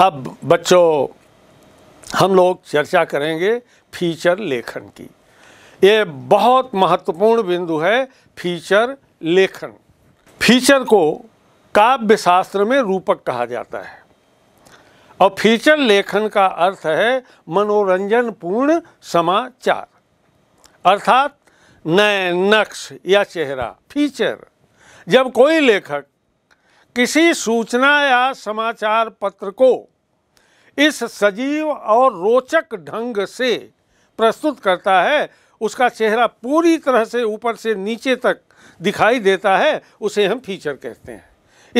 अब बच्चों हम लोग चर्चा करेंगे फीचर लेखन की ये बहुत महत्वपूर्ण बिंदु है फीचर लेखन फीचर को काव्य शास्त्र में रूपक कहा जाता है और फीचर लेखन का अर्थ है मनोरंजन पूर्ण समाचार अर्थात नए नक्श या चेहरा फीचर जब कोई लेखक किसी सूचना या समाचार पत्र को इस सजीव और रोचक ढंग से प्रस्तुत करता है उसका चेहरा पूरी तरह से ऊपर से नीचे तक दिखाई देता है उसे हम फीचर कहते हैं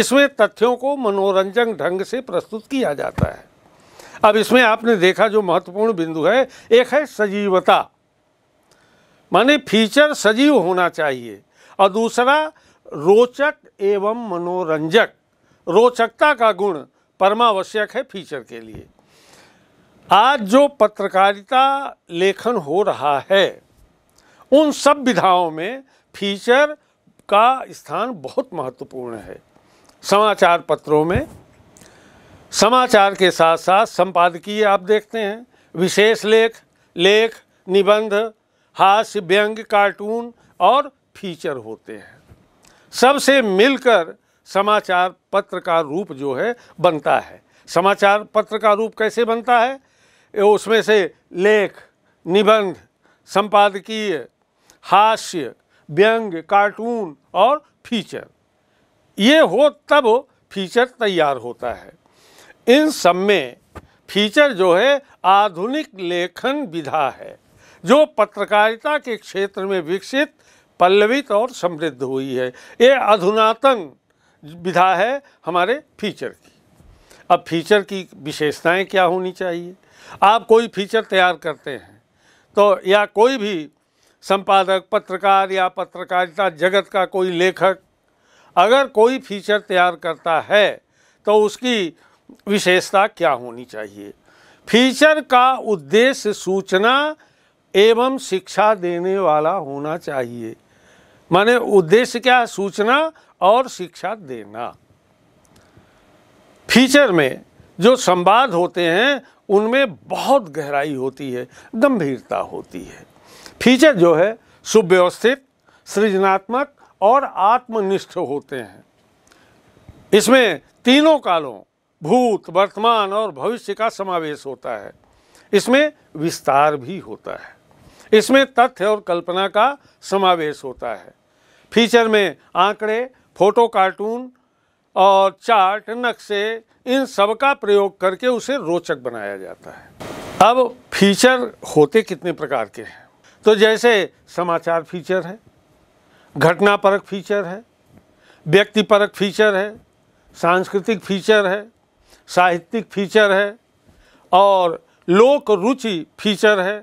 इसमें तथ्यों को मनोरंजन ढंग से प्रस्तुत किया जाता है अब इसमें आपने देखा जो महत्वपूर्ण बिंदु है एक है सजीवता माने फीचर सजीव होना चाहिए और दूसरा रोचक एवं मनोरंजक रोचकता का गुण परमावश्यक है फीचर के लिए आज जो पत्रकारिता लेखन हो रहा है उन सब विधाओं में फीचर का स्थान बहुत महत्वपूर्ण है समाचार पत्रों में समाचार के साथ साथ संपादकीय आप देखते हैं विशेष लेख लेख निबंध हास्य व्यंग कार्टून और फीचर होते हैं सबसे मिलकर समाचार पत्र का रूप जो है बनता है समाचार पत्र का रूप कैसे बनता है उसमें से लेख निबंध संपादकीय हास्य व्यंग कार्टून और फीचर ये हो तब फीचर तैयार होता है इन सब में फीचर जो है आधुनिक लेखन विधा है जो पत्रकारिता के क्षेत्र में विकसित पल्लवित और समृद्ध हुई है ये अधुनातन विधा है हमारे फीचर की अब फीचर की विशेषताएं क्या होनी चाहिए आप कोई फीचर तैयार करते हैं तो या कोई भी संपादक पत्रकार या पत्रकारिता जगत का कोई लेखक अगर कोई फीचर तैयार करता है तो उसकी विशेषता क्या होनी चाहिए फीचर का उद्देश्य सूचना एवं शिक्षा देने वाला होना चाहिए माने उद्देश्य क्या है सूचना और शिक्षा देना फीचर में जो संवाद होते हैं उनमें बहुत गहराई होती है गंभीरता होती है फीचर जो है सुव्यवस्थित सृजनात्मक और आत्मनिष्ठ होते हैं इसमें तीनों कालों भूत वर्तमान और भविष्य का समावेश होता है इसमें विस्तार भी होता है इसमें तथ्य और कल्पना का समावेश होता है फीचर में आंकड़े फोटो कार्टून और चार्ट नक्शे इन सब का प्रयोग करके उसे रोचक बनाया जाता है अब फीचर होते कितने प्रकार के हैं तो जैसे समाचार फीचर है घटनापरक फीचर है व्यक्तिपरक फीचर है सांस्कृतिक फीचर है साहित्यिक फीचर है और लोक रुचि फीचर है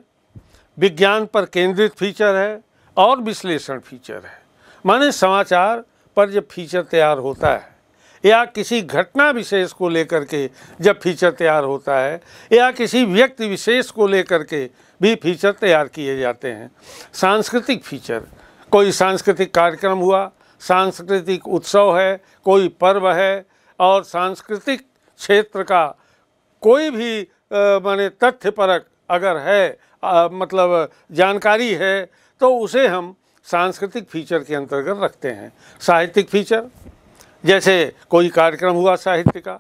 विज्ञान पर केंद्रित फीचर है और विश्लेषण फीचर है माने समाचार पर जब फीचर तैयार होता है या किसी घटना विशेष को लेकर के जब फीचर तैयार होता है या किसी व्यक्ति विशेष को लेकर के भी फीचर तैयार किए जाते हैं सांस्कृतिक फीचर कोई सांस्कृतिक कार्यक्रम हुआ सांस्कृतिक उत्सव है कोई पर्व है और सांस्कृतिक क्षेत्र का कोई भी माने तथ्यपरक अगर है आ, मतलब जानकारी है तो उसे हम सांस्कृतिक फीचर के अंतर्गत रखते हैं साहित्यिक फीचर जैसे कोई कार्यक्रम हुआ साहित्य का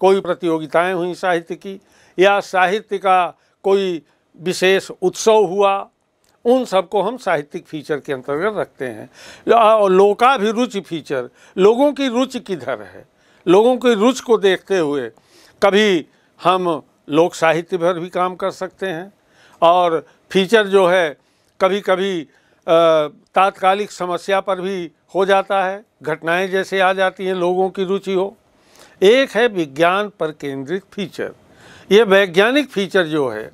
कोई प्रतियोगिताएं हुई साहित्य की या साहित्य का कोई विशेष उत्सव हुआ उन सबको हम साहित्यिक फीचर के अंतर्गत रखते हैं और लोकाभिरुचि फीचर लोगों की रुचि किधर है लोगों की रुचि को देखते हुए कभी हम लोक साहित्य पर भी काम कर सकते हैं और फीचर जो है कभी कभी तात्कालिक समस्या पर भी हो जाता है घटनाएं जैसे आ जाती हैं लोगों की रुचि हो एक है विज्ञान पर केंद्रित फीचर ये वैज्ञानिक फीचर जो है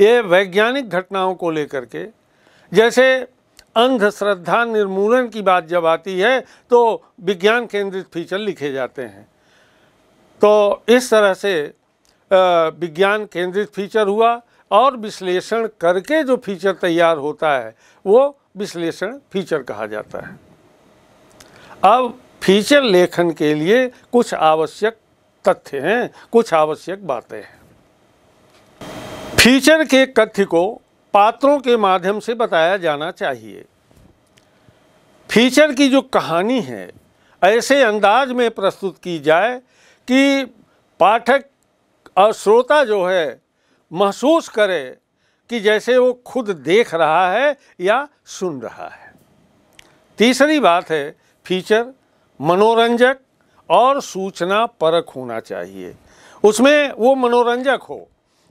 ये वैज्ञानिक घटनाओं को लेकर के जैसे अंधश्रद्धा निर्मूलन की बात जब आती है तो विज्ञान केंद्रित फीचर लिखे जाते हैं तो इस तरह से विज्ञान केंद्रित फीचर हुआ और विश्लेषण करके जो फीचर तैयार होता है वो विश्लेषण फीचर कहा जाता है अब फीचर लेखन के लिए कुछ आवश्यक तथ्य हैं कुछ आवश्यक बातें हैं फीचर के कथ्य को पात्रों के माध्यम से बताया जाना चाहिए फीचर की जो कहानी है ऐसे अंदाज में प्रस्तुत की जाए कि पाठक और श्रोता जो है महसूस करे कि जैसे वो खुद देख रहा है या सुन रहा है तीसरी बात है फीचर मनोरंजक और सूचना परक होना चाहिए उसमें वो मनोरंजक हो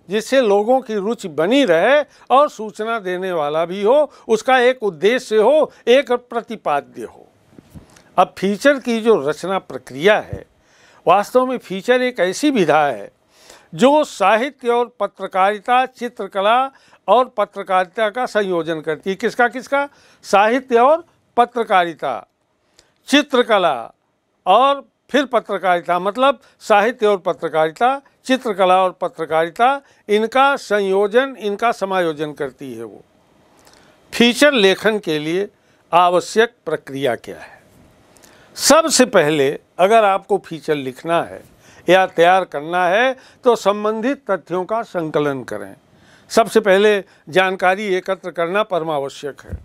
जिससे लोगों की रुचि बनी रहे और सूचना देने वाला भी हो उसका एक उद्देश्य हो एक प्रतिपाद्य हो अब फीचर की जो रचना प्रक्रिया है वास्तव में फीचर एक ऐसी विधा है जो साहित्य और पत्रकारिता चित्रकला और पत्रकारिता का संयोजन करती है किसका किसका साहित्य और पत्रकारिता चित्रकला और फिर पत्रकारिता मतलब साहित्य और पत्रकारिता चित्रकला और पत्रकारिता इनका संयोजन इनका समायोजन करती है वो फीचर लेखन के लिए आवश्यक प्रक्रिया क्या है सबसे पहले अगर आपको फीचर लिखना है या तैयार करना है तो संबंधित तथ्यों का संकलन करें सबसे पहले जानकारी एकत्र करना परमावश्यक है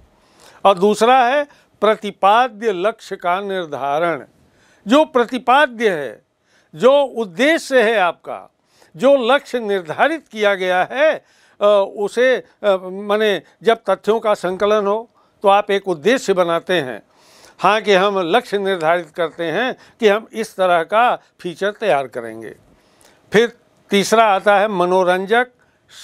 और दूसरा है प्रतिपाद्य लक्ष्य का निर्धारण जो प्रतिपाद्य है जो उद्देश्य है आपका जो लक्ष्य निर्धारित किया गया है उसे माने जब तथ्यों का संकलन हो तो आप एक उद्देश्य बनाते हैं हाँ कि हम लक्ष्य निर्धारित करते हैं कि हम इस तरह का फीचर तैयार करेंगे फिर तीसरा आता है मनोरंजक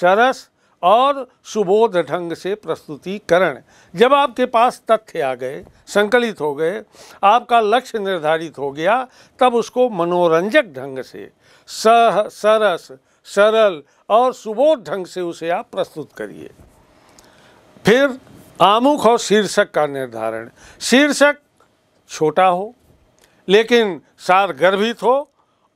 सरस और सुबोध ढंग से प्रस्तुतिकरण जब आपके पास तथ्य आ गए संकलित हो गए आपका लक्ष्य निर्धारित हो गया तब उसको मनोरंजक ढंग से सह सरस सरल और सुबोध ढंग से उसे आप प्रस्तुत करिए फिर आमुख और शीर्षक का निर्धारण शीर्षक छोटा हो लेकिन सार गर्भित हो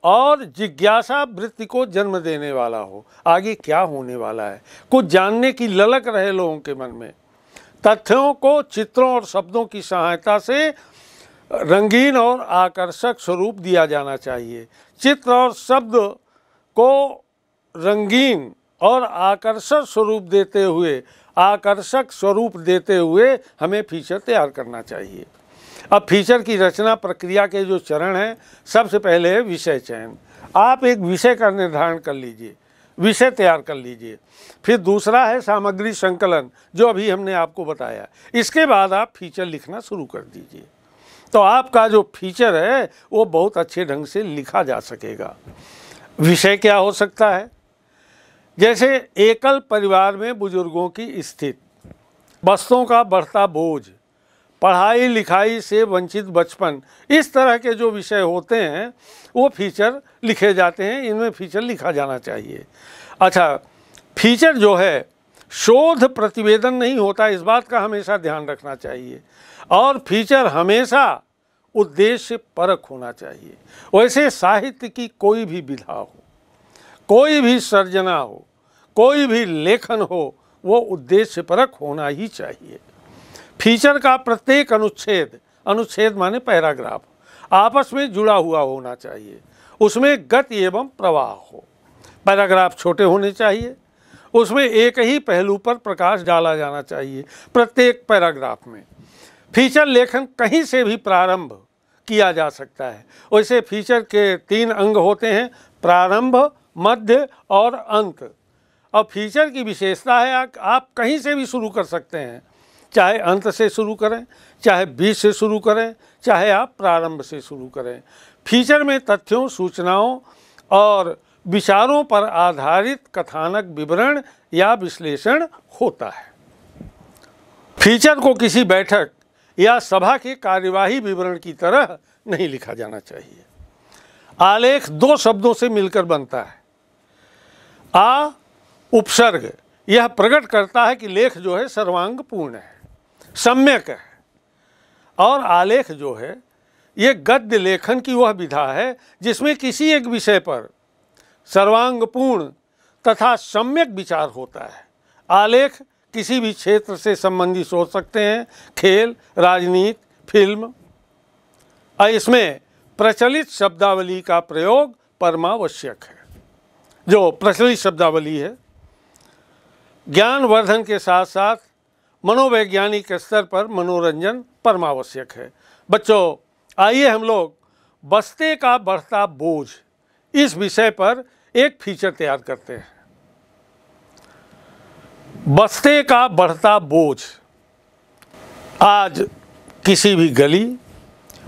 और जिज्ञासा वृत्ति को जन्म देने वाला हो आगे क्या होने वाला है कुछ जानने की ललक रहे लोगों के मन में तथ्यों को चित्रों और शब्दों की सहायता से रंगीन और आकर्षक स्वरूप दिया जाना चाहिए चित्र और शब्द को रंगीन और आकर्षक स्वरूप देते हुए आकर्षक स्वरूप देते हुए हमें फीचर तैयार करना चाहिए अब फीचर की रचना प्रक्रिया के जो चरण हैं सबसे पहले है विषय चयन आप एक विषय का निर्धारण कर लीजिए विषय तैयार कर लीजिए फिर दूसरा है सामग्री संकलन जो अभी हमने आपको बताया इसके बाद आप फीचर लिखना शुरू कर दीजिए तो आपका जो फीचर है वो बहुत अच्छे ढंग से लिखा जा सकेगा विषय क्या हो सकता है जैसे एकल परिवार में बुजुर्गों की स्थिति बस्तों का बढ़ता बोझ पढ़ाई लिखाई से वंचित बचपन इस तरह के जो विषय होते हैं वो फीचर लिखे जाते हैं इनमें फीचर लिखा जाना चाहिए अच्छा फीचर जो है शोध प्रतिवेदन नहीं होता इस बात का हमेशा ध्यान रखना चाहिए और फीचर हमेशा उद्देश्य परक होना चाहिए वैसे साहित्य की कोई भी विधा हो कोई भी सर्जना हो कोई भी लेखन हो वो उद्देश्य परक होना ही चाहिए फीचर का प्रत्येक अनुच्छेद अनुच्छेद माने पैराग्राफ आपस में जुड़ा हुआ होना चाहिए उसमें गति एवं प्रवाह हो पैराग्राफ छोटे होने चाहिए उसमें एक ही पहलू पर प्रकाश डाला जाना चाहिए प्रत्येक पैराग्राफ में फीचर लेखन कहीं से भी प्रारंभ किया जा सकता है वैसे फीचर के तीन अंग होते हैं प्रारंभ मध्य और अंत और फीचर की विशेषता है आप कहीं से भी शुरू कर सकते हैं चाहे अंत से शुरू करें चाहे बीच से शुरू करें चाहे आप प्रारंभ से शुरू करें फीचर में तथ्यों सूचनाओं और विचारों पर आधारित कथानक विवरण या विश्लेषण होता है फीचर को किसी बैठक या सभा के कार्यवाही विवरण की तरह नहीं लिखा जाना चाहिए आलेख दो शब्दों से मिलकर बनता है आ उपसर्ग यह प्रकट करता है कि लेख जो है सर्वांग पूर्ण है सम्यक है और आलेख जो है ये गद्य लेखन की वह विधा है जिसमें किसी एक विषय पर सर्वांग पूर्ण तथा सम्यक विचार होता है आलेख किसी भी क्षेत्र से संबंधित हो सकते हैं खेल राजनीति फिल्म और इसमें प्रचलित शब्दावली का प्रयोग परमावश्यक है जो प्रचलित शब्दावली है ज्ञानवर्धन के साथ साथ मनोवैज्ञानिक स्तर पर मनोरंजन परमावश्यक है बच्चों आइए हम लोग बस्ते का बढ़ता बोझ इस विषय पर एक फीचर तैयार करते हैं बस्ते का बढ़ता बोझ आज किसी भी गली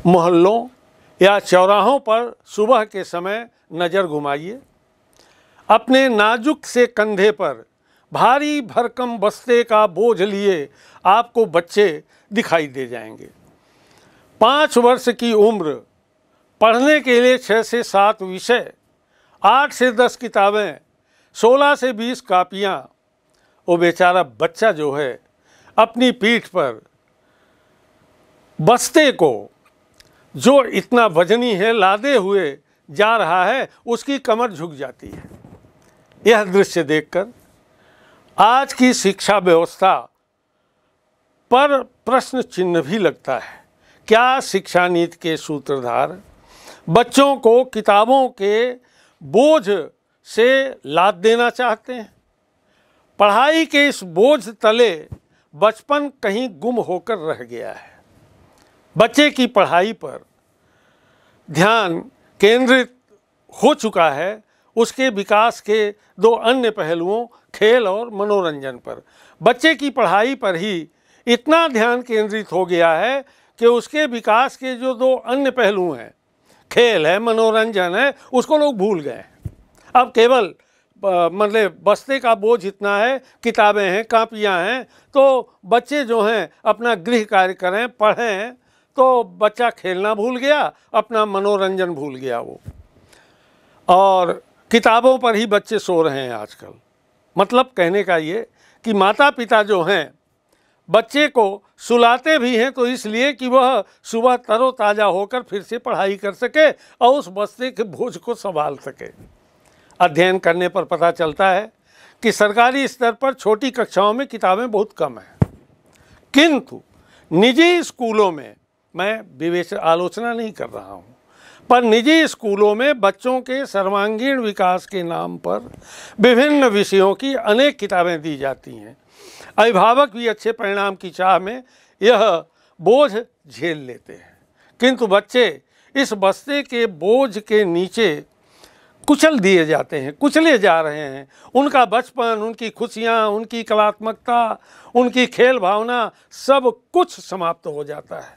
मोहल्लों या चौराहों पर सुबह के समय नज़र घुमाइए अपने नाजुक से कंधे पर भारी भरकम बस्ते का बोझ लिए आपको बच्चे दिखाई दे जाएंगे पाँच वर्ष की उम्र पढ़ने के लिए छः से सात विषय आठ से दस किताबें सोलह से बीस कापियाँ वो बेचारा बच्चा जो है अपनी पीठ पर बस्ते को जो इतना वजनी है लादे हुए जा रहा है उसकी कमर झुक जाती है यह दृश्य देखकर आज की शिक्षा व्यवस्था पर प्रश्न चिन्ह भी लगता है क्या शिक्षा नीति के सूत्रधार बच्चों को किताबों के बोझ से लाद देना चाहते हैं पढ़ाई के इस बोझ तले बचपन कहीं गुम होकर रह गया है बच्चे की पढ़ाई पर ध्यान केंद्रित हो चुका है उसके विकास के दो अन्य पहलुओं खेल और मनोरंजन पर बच्चे की पढ़ाई पर ही इतना ध्यान केंद्रित हो गया है कि उसके विकास के जो दो अन्य पहलू हैं खेल है मनोरंजन है उसको लोग भूल गए अब केवल मतलब बस्ते का बोझ इतना है किताबें हैं कापियाँ हैं तो बच्चे जो हैं अपना गृह कार्य करें पढ़ें तो बच्चा खेलना भूल गया अपना मनोरंजन भूल गया वो और किताबों पर ही बच्चे सो रहे हैं आजकल मतलब कहने का ये कि माता पिता जो हैं बच्चे को सुलाते भी हैं तो इसलिए कि वह सुबह तरोताज़ा होकर फिर से पढ़ाई कर सके और उस बस्ते के बोझ को संभाल सके अध्ययन करने पर पता चलता है कि सरकारी स्तर पर छोटी कक्षाओं में किताबें बहुत कम हैं किंतु निजी स्कूलों में मैं विवेच आलोचना नहीं कर रहा हूँ पर निजी स्कूलों में बच्चों के सर्वांगीण विकास के नाम पर विभिन्न विषयों की अनेक किताबें दी जाती हैं अभिभावक भी अच्छे परिणाम की चाह में यह बोझ झेल लेते हैं किंतु बच्चे इस बस्ते के बोझ के नीचे कुचल दिए जाते हैं कुचले जा रहे हैं उनका बचपन उनकी खुशियाँ उनकी कलात्मकता उनकी खेल भावना सब कुछ समाप्त हो जाता है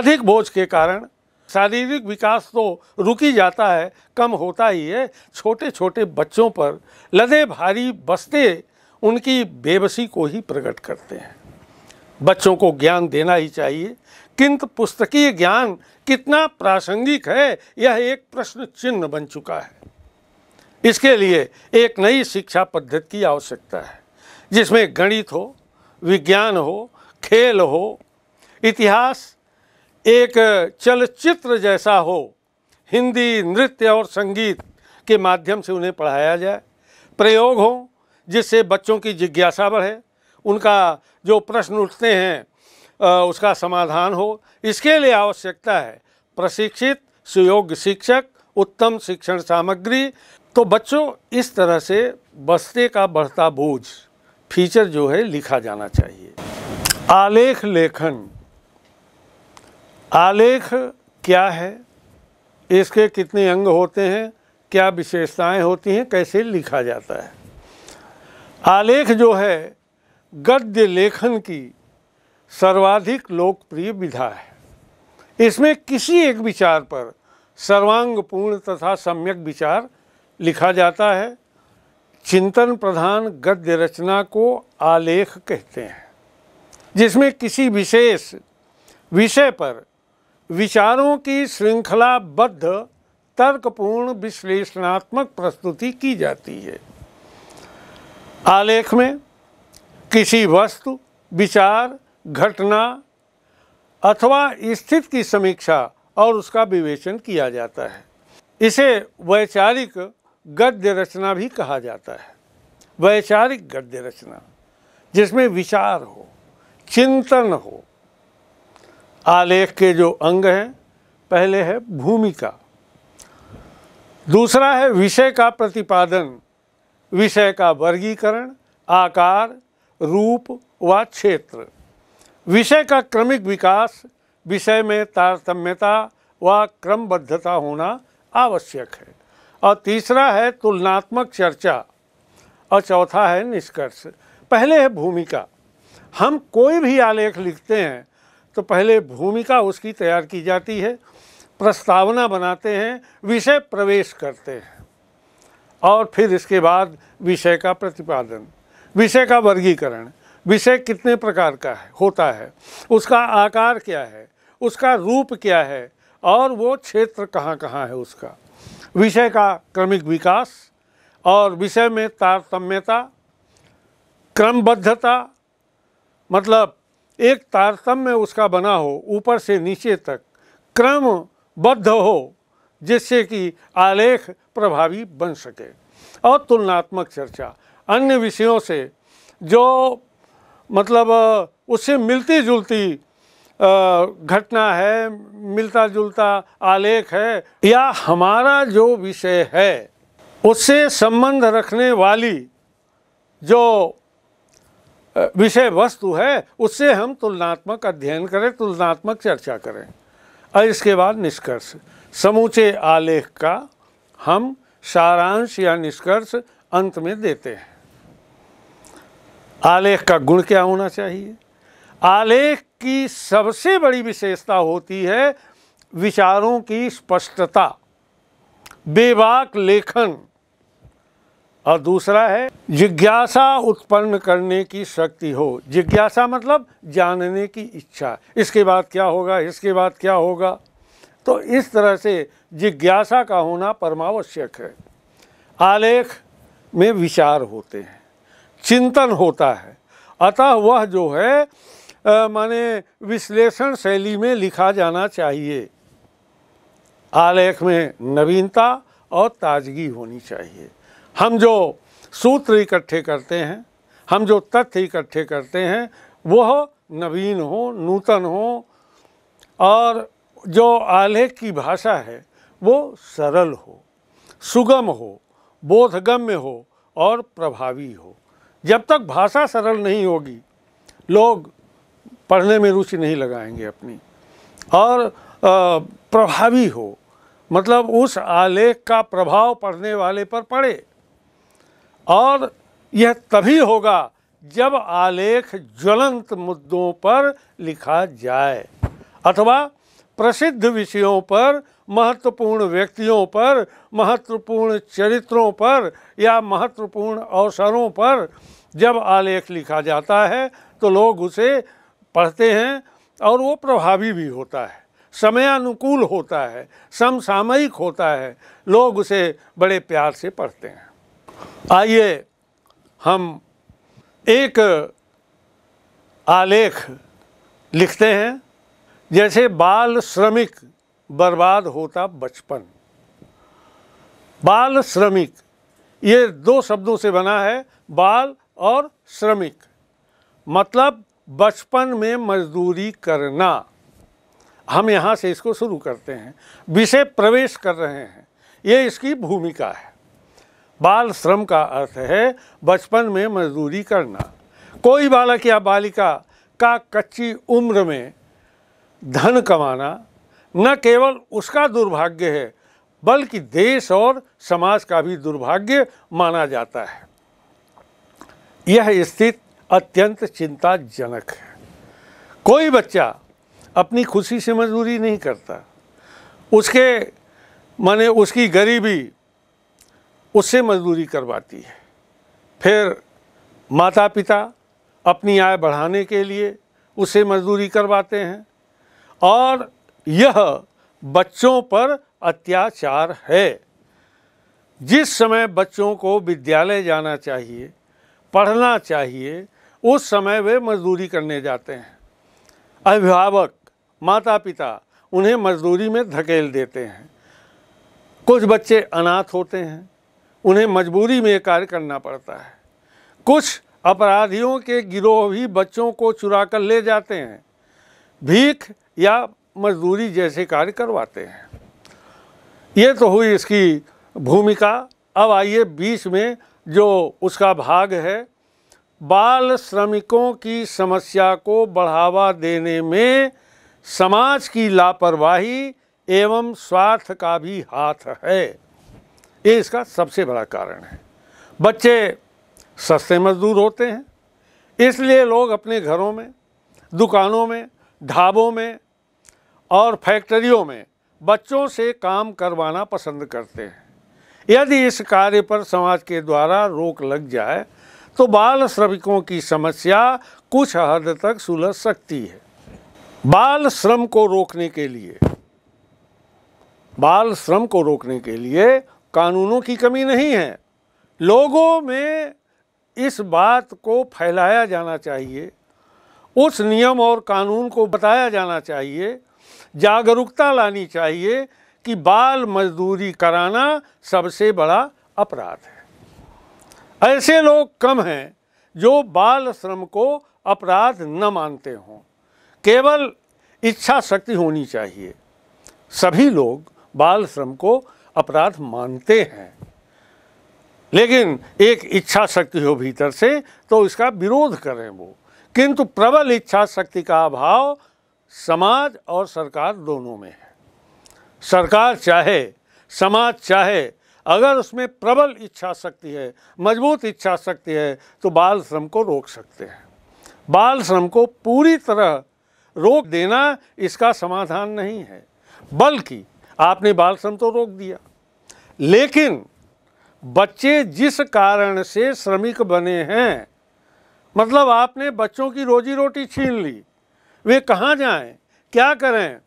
अधिक बोझ के कारण शारीरिक विकास तो रुक ही जाता है कम होता ही है छोटे छोटे बच्चों पर लदे भारी बस्ते उनकी बेबसी को ही प्रकट करते हैं बच्चों को ज्ञान देना ही चाहिए किंतु पुस्तकीय ज्ञान कितना प्रासंगिक है यह एक प्रश्न चिन्ह बन चुका है इसके लिए एक नई शिक्षा पद्धति की आवश्यकता है जिसमें गणित हो विज्ञान हो खेल हो इतिहास एक चलचित्र जैसा हो हिंदी नृत्य और संगीत के माध्यम से उन्हें पढ़ाया जाए प्रयोग हो जिससे बच्चों की जिज्ञासा बढ़े उनका जो प्रश्न उठते हैं उसका समाधान हो इसके लिए आवश्यकता है प्रशिक्षित सुयोग्य शिक्षक उत्तम शिक्षण सामग्री तो बच्चों इस तरह से बस्ते का बढ़ता बोझ फीचर जो है लिखा जाना चाहिए आलेख लेखन आलेख क्या है इसके कितने अंग होते हैं क्या विशेषताएं होती हैं कैसे लिखा जाता है आलेख जो है गद्य लेखन की सर्वाधिक लोकप्रिय विधा है इसमें किसी एक विचार पर सर्वांग पूर्ण तथा सम्यक विचार लिखा जाता है चिंतन प्रधान गद्य रचना को आलेख कहते हैं जिसमें किसी विशेष विषय पर विचारों की श्रृंखलाबद्ध तर्कपूर्ण विश्लेषणात्मक प्रस्तुति की जाती है आलेख में किसी वस्तु विचार घटना अथवा स्थिति की समीक्षा और उसका विवेचन किया जाता है इसे वैचारिक गद्य रचना भी कहा जाता है वैचारिक गद्य रचना जिसमें विचार हो चिंतन हो आलेख के जो अंग हैं पहले है भूमिका दूसरा है विषय का प्रतिपादन विषय का वर्गीकरण आकार रूप व क्षेत्र विषय का क्रमिक विकास विषय में तारतम्यता व क्रमबद्धता होना आवश्यक है और तीसरा है तुलनात्मक चर्चा और चौथा है निष्कर्ष पहले है भूमिका हम कोई भी आलेख लिखते हैं तो पहले भूमिका उसकी तैयार की जाती है प्रस्तावना बनाते हैं विषय प्रवेश करते हैं और फिर इसके बाद विषय का प्रतिपादन विषय का वर्गीकरण विषय कितने प्रकार का है होता है उसका आकार क्या है उसका रूप क्या है और वो क्षेत्र कहाँ कहाँ है उसका विषय का क्रमिक विकास और विषय में तारतम्यता क्रमबद्धता मतलब एक तारतम्य उसका बना हो ऊपर से नीचे तक क्रमबद्ध हो जिससे कि आलेख प्रभावी बन सके और तुलनात्मक चर्चा अन्य विषयों से जो मतलब उससे मिलती जुलती घटना है मिलता जुलता आलेख है या हमारा जो विषय है उससे संबंध रखने वाली जो विषय वस्तु है उससे हम तुलनात्मक अध्ययन करें तुलनात्मक चर्चा करें और इसके बाद निष्कर्ष समूचे आलेख का हम सारांश या निष्कर्ष अंत में देते हैं आलेख का गुण क्या होना चाहिए आलेख की सबसे बड़ी विशेषता होती है विचारों की स्पष्टता बेबाक लेखन और दूसरा है जिज्ञासा उत्पन्न करने की शक्ति हो जिज्ञासा मतलब जानने की इच्छा इसके बाद क्या होगा इसके बाद क्या होगा तो इस तरह से जिज्ञासा का होना परमावश्यक है आलेख में विचार होते हैं चिंतन होता है अतः वह जो है माने विश्लेषण शैली में लिखा जाना चाहिए आलेख में नवीनता और ताजगी होनी चाहिए हम जो सूत्र इकट्ठे करते हैं हम जो तथ्य इकट्ठे करते हैं वह नवीन हो नूतन हो और जो आलेख की भाषा है वो सरल हो सुगम हो बोधगम्य हो और प्रभावी हो जब तक भाषा सरल नहीं होगी लोग पढ़ने में रुचि नहीं लगाएंगे अपनी और प्रभावी हो मतलब उस आलेख का प्रभाव पढ़ने वाले पर पड़े और यह तभी होगा जब आलेख ज्वलंत मुद्दों पर लिखा जाए अथवा प्रसिद्ध विषयों पर महत्वपूर्ण व्यक्तियों पर महत्वपूर्ण चरित्रों पर या महत्वपूर्ण अवसरों पर जब आलेख लिखा जाता है तो लोग उसे पढ़ते हैं और वो प्रभावी भी होता है समयानुकूल होता है समसामयिक होता है लोग उसे बड़े प्यार से पढ़ते हैं आइए हम एक आलेख लिखते हैं जैसे बाल श्रमिक बर्बाद होता बचपन बाल श्रमिक ये दो शब्दों से बना है बाल और श्रमिक मतलब बचपन में मजदूरी करना हम यहाँ से इसको शुरू करते हैं विषय प्रवेश कर रहे हैं ये इसकी भूमिका है बाल श्रम का अर्थ है बचपन में मजदूरी करना कोई बालक या बालिका का कच्ची उम्र में धन कमाना न केवल उसका दुर्भाग्य है बल्कि देश और समाज का भी दुर्भाग्य माना जाता है यह स्थिति अत्यंत चिंताजनक है कोई बच्चा अपनी खुशी से मजदूरी नहीं करता उसके माने उसकी गरीबी उससे मजदूरी करवाती है फिर माता पिता अपनी आय बढ़ाने के लिए उसे मजदूरी करवाते हैं और यह बच्चों पर अत्याचार है जिस समय बच्चों को विद्यालय जाना चाहिए पढ़ना चाहिए उस समय वे मजदूरी करने जाते हैं अभिभावक माता पिता उन्हें मजदूरी में धकेल देते हैं कुछ बच्चे अनाथ होते हैं उन्हें मजबूरी में कार्य करना पड़ता है कुछ अपराधियों के गिरोह भी बच्चों को चुरा कर ले जाते हैं भीख या मजदूरी जैसे कार्य करवाते हैं ये तो हुई इसकी भूमिका अब आइए बीच में जो उसका भाग है बाल श्रमिकों की समस्या को बढ़ावा देने में समाज की लापरवाही एवं स्वार्थ का भी हाथ है ये इसका सबसे बड़ा कारण है बच्चे सस्ते मजदूर होते हैं इसलिए लोग अपने घरों में दुकानों में ढाबों में और फैक्ट्रियों में बच्चों से काम करवाना पसंद करते हैं यदि इस कार्य पर समाज के द्वारा रोक लग जाए तो बाल श्रमिकों की समस्या कुछ हद तक सुलझ सकती है बाल श्रम को रोकने के लिए बाल श्रम को रोकने के लिए कानूनों की कमी नहीं है लोगों में इस बात को फैलाया जाना चाहिए उस नियम और कानून को बताया जाना चाहिए जागरूकता लानी चाहिए कि बाल मजदूरी कराना सबसे बड़ा अपराध है ऐसे लोग कम हैं जो बाल श्रम को अपराध न मानते हों केवल इच्छा शक्ति होनी चाहिए सभी लोग बाल श्रम को अपराध मानते हैं लेकिन एक इच्छा शक्ति हो भीतर से तो इसका विरोध करें वो किंतु प्रबल इच्छा शक्ति का अभाव समाज और सरकार दोनों में है सरकार चाहे समाज चाहे अगर उसमें प्रबल इच्छा शक्ति है मजबूत इच्छा शक्ति है तो बाल श्रम को रोक सकते हैं बाल श्रम को पूरी तरह रोक देना इसका समाधान नहीं है बल्कि आपने बाल श्रम तो रोक दिया लेकिन बच्चे जिस कारण से श्रमिक बने हैं मतलब आपने बच्चों की रोजी रोटी छीन ली वे कहाँ जाएं क्या करें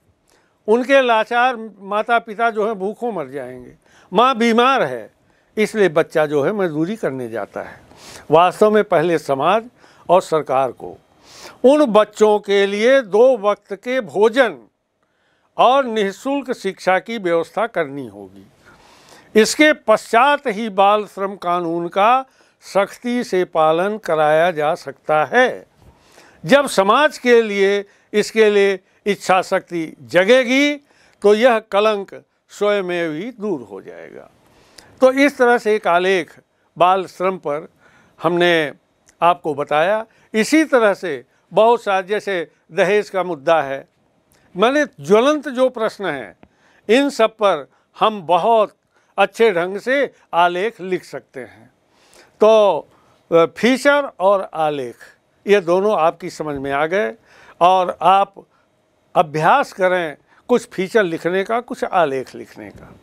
उनके लाचार माता पिता जो है भूखों मर जाएंगे माँ बीमार है इसलिए बच्चा जो है मजदूरी करने जाता है वास्तव में पहले समाज और सरकार को उन बच्चों के लिए दो वक्त के भोजन और निःशुल्क शिक्षा की व्यवस्था करनी होगी इसके पश्चात ही बाल श्रम कानून का सख्ती से पालन कराया जा सकता है जब समाज के लिए इसके लिए इच्छा शक्ति जगेगी तो यह कलंक स्वयं में भी दूर हो जाएगा तो इस तरह से एक आलेख बाल श्रम पर हमने आपको बताया इसी तरह से बहुत सारे जैसे दहेज का मुद्दा है मैंने ज्वलंत जो प्रश्न है इन सब पर हम बहुत अच्छे ढंग से आलेख लिख सकते हैं तो फीचर और आलेख ये दोनों आपकी समझ में आ गए और आप अभ्यास करें कुछ फीचर लिखने का कुछ आलेख लिखने का